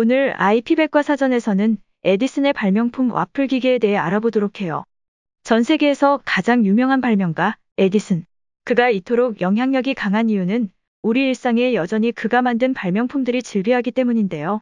오늘 IP백과 사전에서는 에디슨의 발명품 와플 기계에 대해 알아보도록 해요. 전 세계에서 가장 유명한 발명가 에디슨. 그가 이토록 영향력이 강한 이유는 우리 일상에 여전히 그가 만든 발명품들이 즐비하기 때문인데요.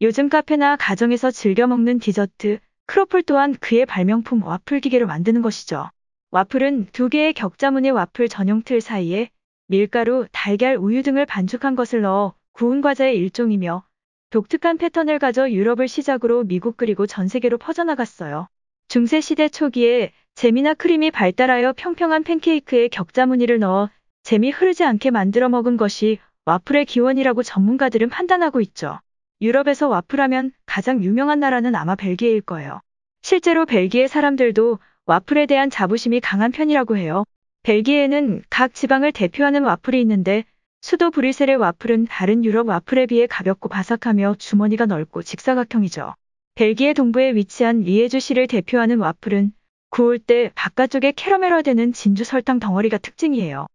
요즘 카페나 가정에서 즐겨 먹는 디저트, 크로플 또한 그의 발명품 와플 기계로 만드는 것이죠. 와플은 두 개의 격자무늬 와플 전용 틀 사이에 밀가루, 달걀, 우유 등을 반죽한 것을 넣어 구운 과자의 일종이며 독특한 패턴을 가져 유럽을 시작으로 미국 그리고 전 세계로 퍼져나갔어요. 중세시대 초기에 재미나 크림이 발달하여 평평한 팬케이크에 격자 무늬를 넣어 재미 흐르지 않게 만들어 먹은 것이 와플의 기원이라고 전문가들은 판단하고 있죠. 유럽에서 와플하면 가장 유명한 나라는 아마 벨기에일 거예요. 실제로 벨기에 사람들도 와플에 대한 자부심이 강한 편이라고 해요. 벨기에는 각 지방을 대표하는 와플이 있는데 수도 브뤼셀의 와플은 다른 유럽 와플에 비해 가볍고 바삭하며 주머니가 넓고 직사각형이죠. 벨기에 동부에 위치한 리에주시를 대표하는 와플은 구울 때 바깥쪽에 캐러멜화되는 진주 설탕 덩어리가 특징이에요.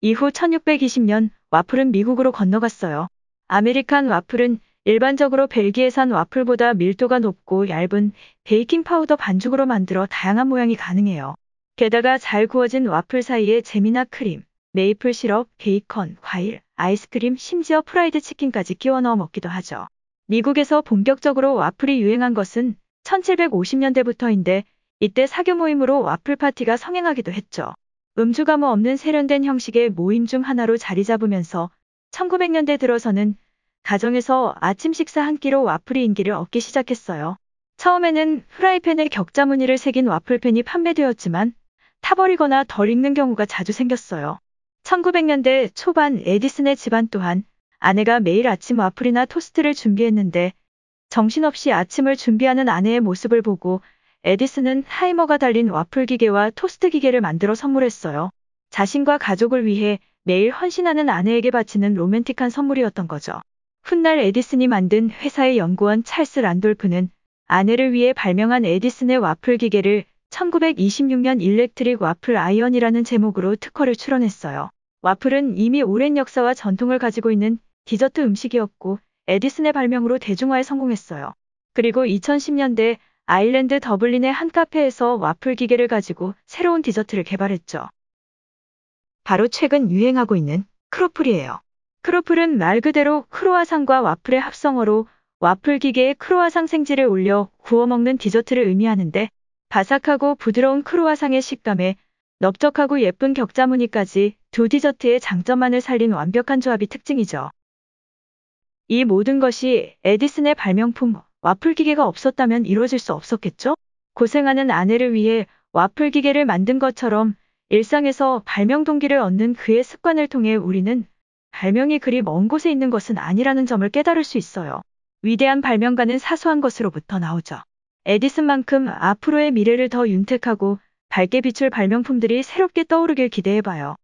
이후 1620년 와플은 미국으로 건너갔어요. 아메리칸 와플은 일반적으로 벨기에산 와플보다 밀도가 높고 얇은 베이킹 파우더 반죽으로 만들어 다양한 모양이 가능해요. 게다가 잘 구워진 와플 사이에 재미나 크림, 메이플 시럽, 베이컨, 과일, 아이스크림, 심지어 프라이드 치킨까지 끼워 넣어 먹기도 하죠. 미국에서 본격적으로 와플이 유행한 것은 1750년대부터인데 이때 사교 모임으로 와플 파티가 성행하기도 했죠. 음주 감호 없는 세련된 형식의 모임 중 하나로 자리 잡으면서 1900년대 들어서는 가정에서 아침 식사 한 끼로 와플이 인기를 얻기 시작했어요. 처음에는 프라이팬에 격자 무늬를 새긴 와플팬이 판매되었지만 타버리거나 덜 익는 경우가 자주 생겼어요. 1900년대 초반 에디슨의 집안 또한 아내가 매일 아침 와플이나 토스트를 준비했는데 정신없이 아침을 준비하는 아내의 모습을 보고 에디슨은 타이머가 달린 와플 기계와 토스트 기계를 만들어 선물했어요. 자신과 가족을 위해 매일 헌신하는 아내에게 바치는 로맨틱한 선물이었던 거죠. 훗날 에디슨이 만든 회사의 연구원 찰스 란돌프는 아내를 위해 발명한 에디슨의 와플 기계를 1926년 일렉트릭 와플 아이언이라는 제목으로 특허를 출원했어요. 와플은 이미 오랜 역사와 전통을 가지고 있는 디저트 음식이었고 에디슨의 발명으로 대중화에 성공했어요. 그리고 2010년대 아일랜드 더블린의 한 카페에서 와플 기계를 가지고 새로운 디저트를 개발했죠. 바로 최근 유행하고 있는 크로플이에요. 크로플은 말 그대로 크로아상과 와플의 합성어로 와플 기계에 크로아상 생지를 올려 구워 먹는 디저트를 의미하는데 바삭하고 부드러운 크루아상의 식감에 넓적하고 예쁜 격자 무늬까지 두 디저트의 장점만을 살린 완벽한 조합이 특징이죠. 이 모든 것이 에디슨의 발명품 와플 기계가 없었다면 이루어질 수 없었겠죠? 고생하는 아내를 위해 와플 기계를 만든 것처럼 일상에서 발명 동기를 얻는 그의 습관을 통해 우리는 발명이 그리 먼 곳에 있는 것은 아니라는 점을 깨달을 수 있어요. 위대한 발명가는 사소한 것으로부터 나오죠. 에디슨만큼 앞으로의 미래를 더 윤택하고 밝게 비출 발명품들이 새롭게 떠오르길 기대해봐요.